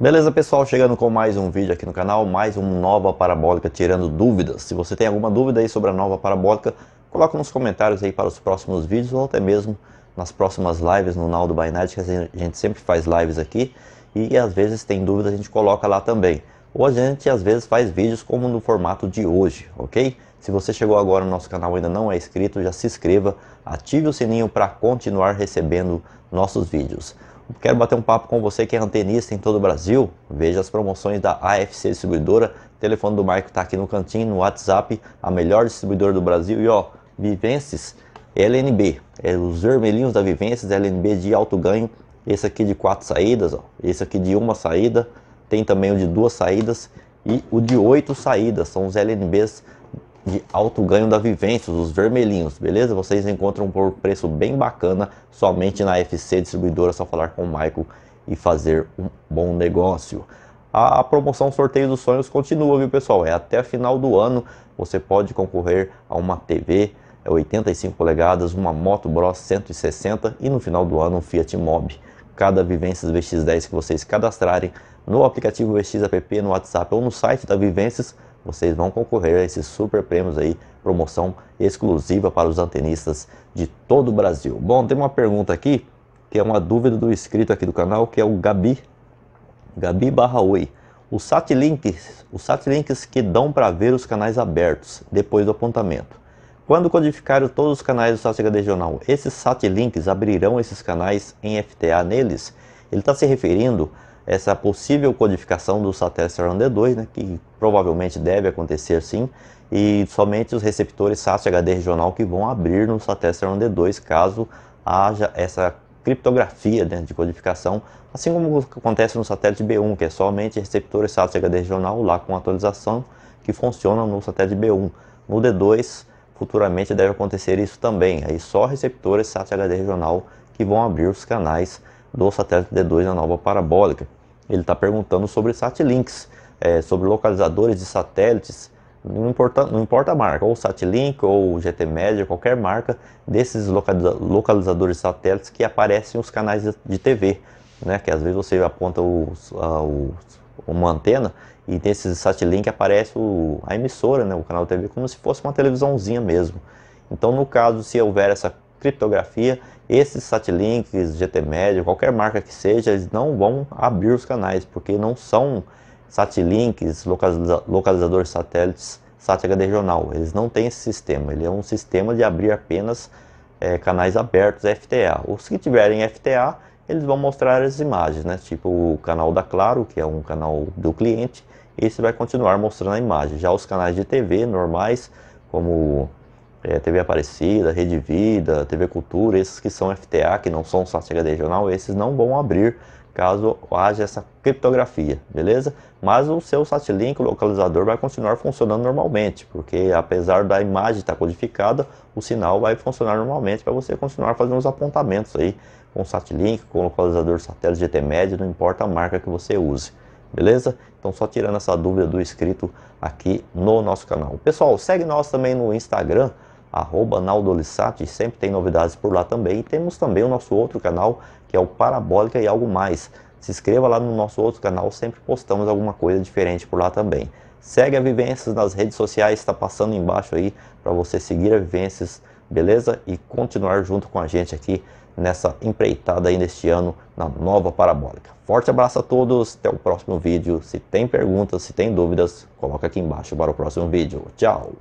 Beleza pessoal, chegando com mais um vídeo aqui no canal, mais um Nova Parabólica tirando dúvidas. Se você tem alguma dúvida aí sobre a Nova Parabólica, coloca nos comentários aí para os próximos vídeos ou até mesmo nas próximas lives no Naldo by Night, que a gente sempre faz lives aqui e às vezes tem dúvida a gente coloca lá também. Ou a gente às vezes faz vídeos como no formato de hoje, ok? Se você chegou agora no nosso canal e ainda não é inscrito, já se inscreva, ative o sininho para continuar recebendo nossos vídeos. Quero bater um papo com você que é antenista em todo o Brasil? Veja as promoções da AFC Distribuidora. O telefone do Marco está aqui no cantinho, no WhatsApp, a melhor distribuidora do Brasil. E ó, Vivences LNB, é os vermelhinhos da Vivences LNB de alto ganho. Esse aqui de quatro saídas, ó. esse aqui de uma saída, tem também o de duas saídas e o de oito saídas, são os LNBs de alto ganho da Vivências, os vermelhinhos, beleza? Vocês encontram por preço bem bacana somente na FC Distribuidora, só falar com o Michael e fazer um bom negócio. A promoção Sorteio dos Sonhos continua, viu pessoal? É até final do ano, você pode concorrer a uma TV 85 é, polegadas, uma Moto Bros 160 e no final do ano um Fiat Mobi. Cada Vivências VX10 que vocês cadastrarem no aplicativo VX App, no WhatsApp ou no site da Vivências, vocês vão concorrer a esses super prêmios aí, promoção exclusiva para os antenistas de todo o Brasil. Bom, tem uma pergunta aqui, que é uma dúvida do inscrito aqui do canal, que é o Gabi, Gabi barra Oi. Os satlinks, os satlinks que dão para ver os canais abertos depois do apontamento. Quando codificarem todos os canais do SAT Regional, esses satlinks abrirão esses canais em FTA neles? Ele está se referindo essa possível codificação do satélite SRAM-D2, né, que provavelmente deve acontecer sim, e somente os receptores SAST HD regional que vão abrir no satélite SRAM-D2 caso haja essa criptografia dentro né, de codificação, assim como acontece no satélite B1, que é somente receptores SAST HD regional lá com atualização que funcionam no satélite B1. No D2, futuramente deve acontecer isso também, aí só receptores SAST HD regional que vão abrir os canais do satélite D2 na nova parabólica. Ele está perguntando sobre satlinks, é, sobre localizadores de satélites, não importa, não importa a marca, ou Satlink, ou GTMedia, qualquer marca desses localiza localizadores de satélites que aparecem os canais de TV, né? Que às vezes você aponta os, a, os, uma antena e nesse Satlink aparece o, a emissora, né? O canal de TV como se fosse uma televisãozinha mesmo. Então, no caso, se houver essa criptografia, esses satlinks, GTmedia, qualquer marca que seja, eles não vão abrir os canais, porque não são satlinks, localizadores satélites, sat regional. Eles não têm esse sistema, ele é um sistema de abrir apenas é, canais abertos FTA. Os que tiverem FTA, eles vão mostrar as imagens, né? Tipo o canal da Claro, que é um canal do cliente, esse vai continuar mostrando a imagem. Já os canais de TV normais, como é, TV Aparecida, Rede Vida, TV Cultura, esses que são FTA, que não são só regional, esses não vão abrir caso haja essa criptografia, beleza? Mas o seu Satlink localizador vai continuar funcionando normalmente, porque apesar da imagem estar codificada, o sinal vai funcionar normalmente para você continuar fazendo os apontamentos aí com o Satlink, com o localizador satélite médio, não importa a marca que você use beleza? Então só tirando essa dúvida do inscrito aqui no nosso canal. Pessoal, segue nós também no Instagram, arroba Naldolissati, sempre tem novidades por lá também. E temos também o nosso outro canal, que é o Parabólica e Algo Mais. Se inscreva lá no nosso outro canal, sempre postamos alguma coisa diferente por lá também. Segue a Vivências nas redes sociais, está passando embaixo aí para você seguir a Vivências, beleza? E continuar junto com a gente aqui nessa empreitada aí neste ano na nova parabólica. Forte abraço a todos, até o próximo vídeo. Se tem perguntas, se tem dúvidas, coloca aqui embaixo para o próximo vídeo. Tchau!